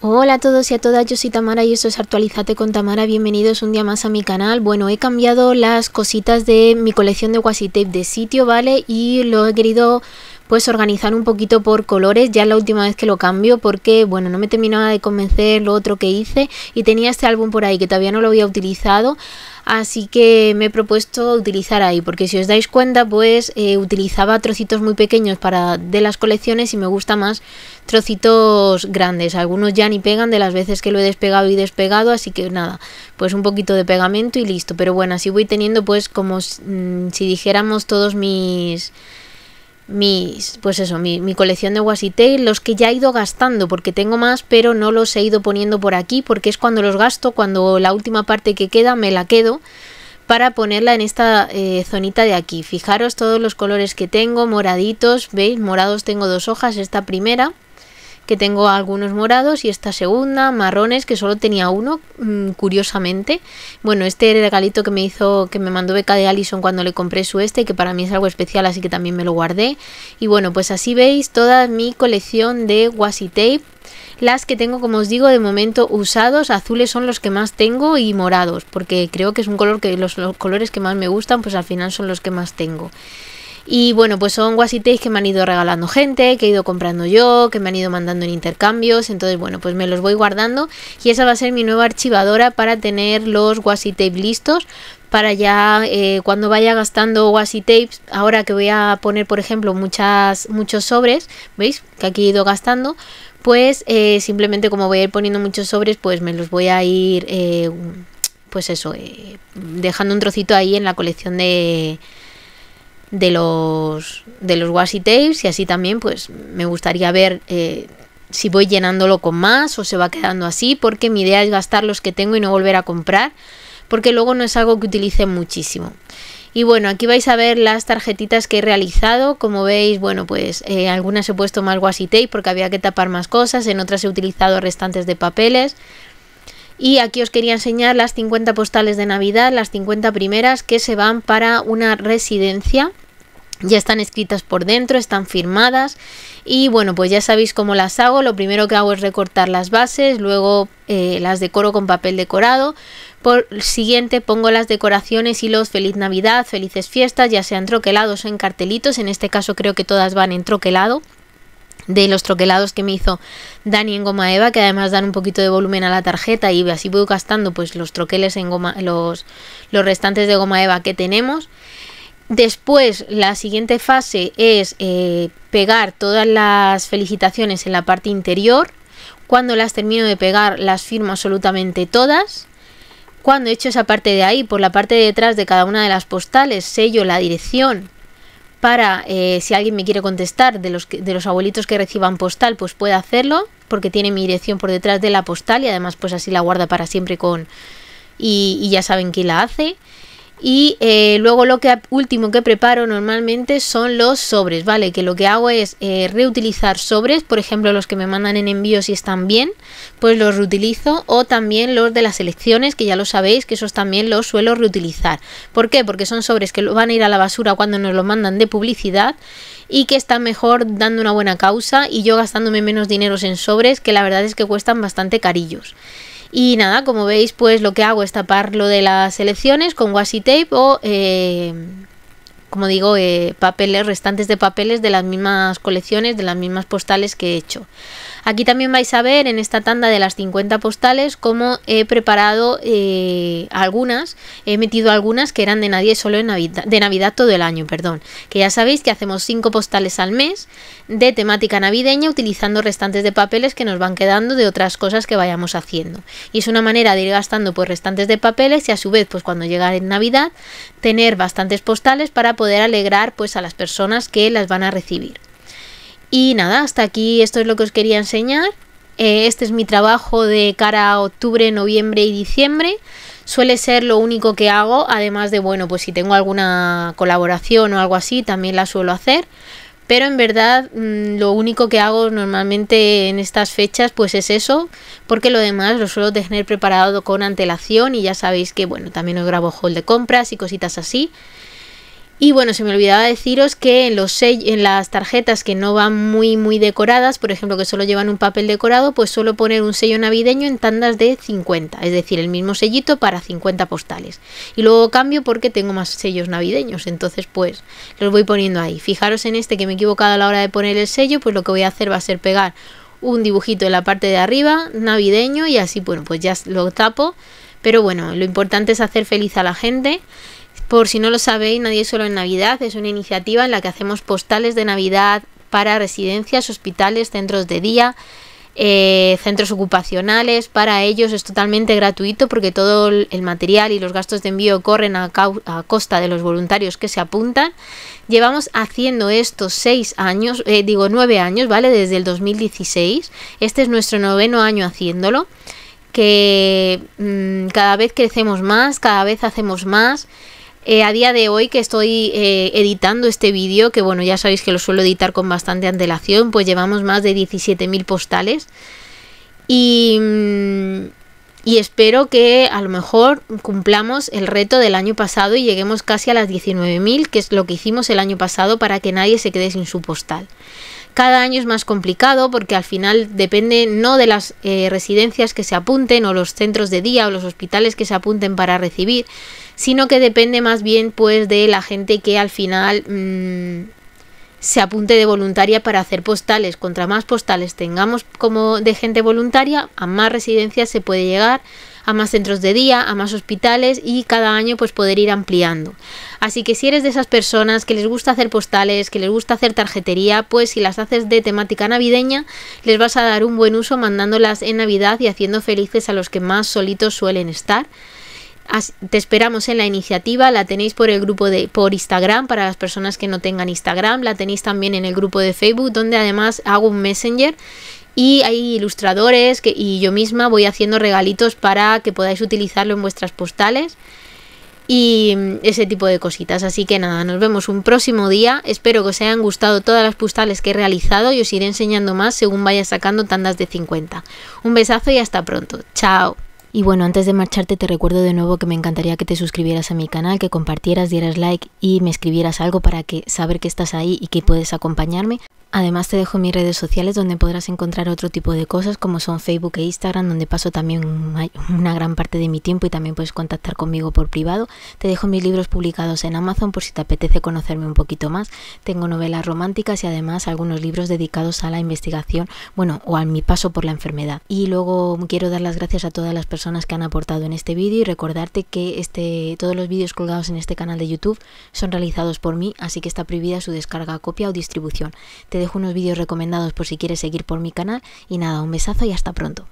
Hola a todos y a todas, yo soy Tamara y esto es Actualizate con Tamara, bienvenidos un día más a mi canal. Bueno, he cambiado las cositas de mi colección de washi tape de sitio, ¿vale? Y lo he querido pues organizar un poquito por colores, ya es la última vez que lo cambio porque bueno, no me terminaba de convencer lo otro que hice y tenía este álbum por ahí que todavía no lo había utilizado así que me he propuesto utilizar ahí, porque si os dais cuenta, pues eh, utilizaba trocitos muy pequeños para de las colecciones y me gusta más trocitos grandes. Algunos ya ni pegan de las veces que lo he despegado y despegado, así que nada, pues un poquito de pegamento y listo. Pero bueno, así voy teniendo pues como mm, si dijéramos todos mis mis, pues eso, mi, colección de Wasitail, los que ya he ido gastando, porque tengo más, pero no los he ido poniendo por aquí, porque es cuando los gasto, cuando la última parte que queda me la quedo para ponerla en esta eh, zonita de aquí. Fijaros todos los colores que tengo, moraditos, ¿veis? Morados tengo dos hojas, esta primera, que tengo algunos morados y esta segunda, marrones, que solo tenía uno, mm, curiosamente. Bueno, este regalito que me hizo, que me mandó Beca de Allison cuando le compré su este, que para mí es algo especial, así que también me lo guardé. Y bueno, pues así veis toda mi colección de washi tape las que tengo, como os digo, de momento usados, azules son los que más tengo y morados, porque creo que es un color que los, colores que más me gustan, pues al final son los que más tengo. Y bueno, pues son tapes que me han ido regalando gente, que he ido comprando yo, que me han ido mandando en intercambios. Entonces, bueno, pues me los voy guardando y esa va a ser mi nueva archivadora para tener los tapes listos para ya eh, cuando vaya gastando washi tapes, ahora que voy a poner por ejemplo muchas, muchos sobres, ¿veis? Que aquí he ido gastando, pues eh, simplemente como voy a ir poniendo muchos sobres, pues me los voy a ir, eh, pues eso, dejando un trocito ahí en la colección de, de los, de los washi tapes y así también pues me gustaría ver eh, si voy llenándolo con más o se va quedando así porque mi idea es gastar los que tengo y no volver a comprar porque luego no es algo que utilice muchísimo. Y bueno, aquí vais a ver las tarjetitas que he realizado. Como veis, bueno, pues eh, algunas he puesto más washi tape porque había que tapar más cosas. En otras he utilizado restantes de papeles. Y aquí os quería enseñar las 50 postales de Navidad, las 50 primeras que se van para una residencia ya están escritas por dentro, están firmadas y bueno pues ya sabéis cómo las hago, lo primero que hago es recortar las bases, luego eh, las decoro con papel decorado, por siguiente pongo las decoraciones y los feliz navidad, felices fiestas, ya sean troquelados o en cartelitos, en este caso creo que todas van en troquelado de los troquelados que me hizo Dani en goma eva, que además dan un poquito de volumen a la tarjeta y así voy gastando pues los troqueles en goma, los, los restantes de goma eva que tenemos. Después, la siguiente fase es eh, pegar todas las felicitaciones en la parte interior. Cuando las termino de pegar, las firmo absolutamente todas. Cuando he hecho esa parte de ahí, por la parte de detrás de cada una de las postales, sello la dirección para eh, si alguien me quiere contestar de los, de los abuelitos que reciban postal, pues puede hacerlo, porque tiene mi dirección por detrás de la postal y además pues así la guarda para siempre con... y, y ya saben quién la hace. Y eh, luego lo que último que preparo normalmente son los sobres, ¿vale? Que lo que hago es eh, reutilizar sobres, por ejemplo los que me mandan en envío si están bien, pues los reutilizo o también los de las elecciones, que ya lo sabéis, que esos también los suelo reutilizar. ¿Por qué? Porque son sobres que van a ir a la basura cuando nos los mandan de publicidad y que están mejor dando una buena causa y yo gastándome menos dinero en sobres que la verdad es que cuestan bastante carillos. Y nada, como veis, pues lo que hago es tapar lo de las selecciones con washi tape o, eh, como digo, eh, papeles, restantes de papeles de las mismas colecciones, de las mismas postales que he hecho. Aquí también vais a ver en esta tanda de las 50 postales cómo he preparado eh, algunas, he metido algunas que eran de nadie solo de Navidad todo el año, perdón, que ya sabéis que hacemos 5 postales al mes de temática navideña utilizando restantes de papeles que nos van quedando de otras cosas que vayamos haciendo. Y es una manera de ir gastando pues restantes de papeles y a su vez pues cuando llega en Navidad tener bastantes postales para poder alegrar pues a las personas que las van a recibir. Y nada, hasta aquí esto es lo que os quería enseñar. Eh, este es mi trabajo de cara a octubre, noviembre y diciembre. Suele ser lo único que hago, además de, bueno, pues si tengo alguna colaboración o algo así, también la suelo hacer. Pero en verdad mm, lo único que hago normalmente en estas fechas pues es eso, porque lo demás lo suelo tener preparado con antelación y ya sabéis que bueno, también os grabo haul de compras y cositas así. Y bueno, se me olvidaba deciros que en, los en las tarjetas que no van muy muy decoradas, por ejemplo que solo llevan un papel decorado, pues solo poner un sello navideño en tandas de 50, es decir, el mismo sellito para 50 postales. Y luego cambio porque tengo más sellos navideños, entonces pues los voy poniendo ahí. Fijaros en este que me he equivocado a la hora de poner el sello, pues lo que voy a hacer va a ser pegar un dibujito en la parte de arriba, navideño, y así bueno, pues ya lo tapo. Pero bueno, lo importante es hacer feliz a la gente por si no lo sabéis, Nadie Solo en Navidad es una iniciativa en la que hacemos postales de Navidad para residencias, hospitales, centros de día, eh, centros ocupacionales. Para ellos es totalmente gratuito porque todo el material y los gastos de envío corren a, costa de los voluntarios que se apuntan. Llevamos haciendo esto seis años, eh, digo nueve años, ¿vale? Desde el 2016. Este es nuestro noveno año haciéndolo que mm, cada vez crecemos más, cada vez hacemos más eh, a día de hoy que estoy eh, editando este vídeo, que bueno, ya sabéis que lo suelo editar con bastante antelación, pues llevamos más de 17.000 postales. Y, mm, y espero que a lo mejor cumplamos el reto del año pasado y lleguemos casi a las 19.000, que es lo que hicimos el año pasado para que nadie se quede sin su postal. Cada año es más complicado porque al final depende no de las eh, residencias que se apunten o los centros de día o los hospitales que se apunten para recibir, sino que depende más bien pues de la gente que al final mm, se apunte de voluntaria para hacer postales. Contra más postales tengamos como de gente voluntaria, a más residencias se puede llegar, a más centros de día, a más hospitales y cada año pues poder ir ampliando. Así que si eres de esas personas que les gusta hacer postales, que les gusta hacer tarjetería, pues si las haces de temática navideña, les vas a dar un buen uso mandándolas en Navidad y haciendo felices a los que más solitos suelen estar. Te esperamos en la iniciativa, la tenéis por el grupo de por Instagram para las personas que no tengan Instagram, la tenéis también en el grupo de Facebook donde además hago un Messenger y hay ilustradores que, y yo misma voy haciendo regalitos para que podáis utilizarlo en vuestras postales y mm, ese tipo de cositas. Así que nada, nos vemos un próximo día. Espero que os hayan gustado todas las postales que he realizado y os iré enseñando más según vaya sacando tandas de 50. Un besazo y hasta pronto. Chao. Y bueno, antes de marcharte te recuerdo de nuevo que me encantaría que te suscribieras a mi canal, que compartieras, dieras like y me escribieras algo para que saber que estás ahí y que puedes acompañarme. Además te dejo mis redes sociales donde podrás encontrar otro tipo de cosas como son Facebook e Instagram donde paso también una gran parte de mi tiempo y también puedes contactar conmigo por privado. Te dejo mis libros publicados en Amazon por si te apetece conocerme un poquito más. Tengo novelas románticas y además algunos libros dedicados a la investigación, bueno, o a mi paso por la enfermedad. Y luego quiero dar las gracias a todas las personas que han aportado en este vídeo y recordarte que este, todos los vídeos colgados en este canal de YouTube son realizados por mí, así que está prohibida su descarga, copia o distribución dejo unos vídeos recomendados por si quieres seguir por mi canal y nada, un besazo y hasta pronto.